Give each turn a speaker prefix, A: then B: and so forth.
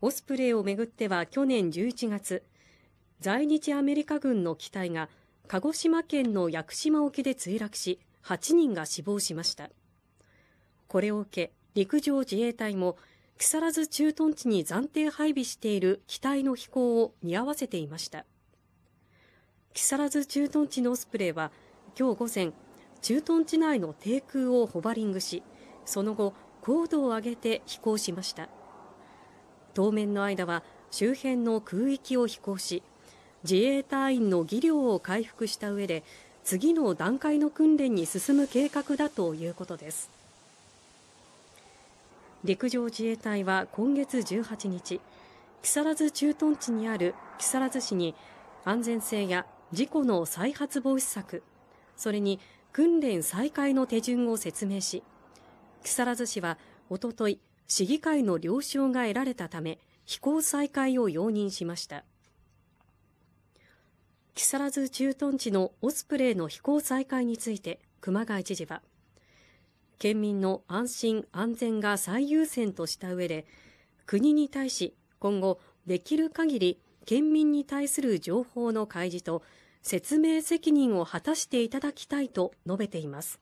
A: オスプレイをめぐっては去年11月、在日アメリカ軍の機体が鹿児島県の屋久島沖で墜落し、8人が死亡しました。これを受け、陸上自衛隊も木更津駐屯地に暫定配備している機体の飛行を見合わせていました。木更津駐屯地のオスプレイは今日午前、駐屯地内の低空をホバリングし、その後、高度を上げて飛行しました。当面の間は周辺の空域を飛行し自衛隊員の技量を回復した上で次の段階の訓練に進む計画だということです陸上自衛隊は今月18日木更津駐屯地にある木更津市に安全性や事故の再発防止策それに訓練再開の手順を説明し木更津市はおととい市議会の了承が得られたため飛行再開を容認しました木更津駐屯地のオスプレイの飛行再開について熊谷知事は県民の安心安全が最優先とした上で国に対し今後できる限り県民に対する情報の開示と説明責任を果たしていただきたいと述べています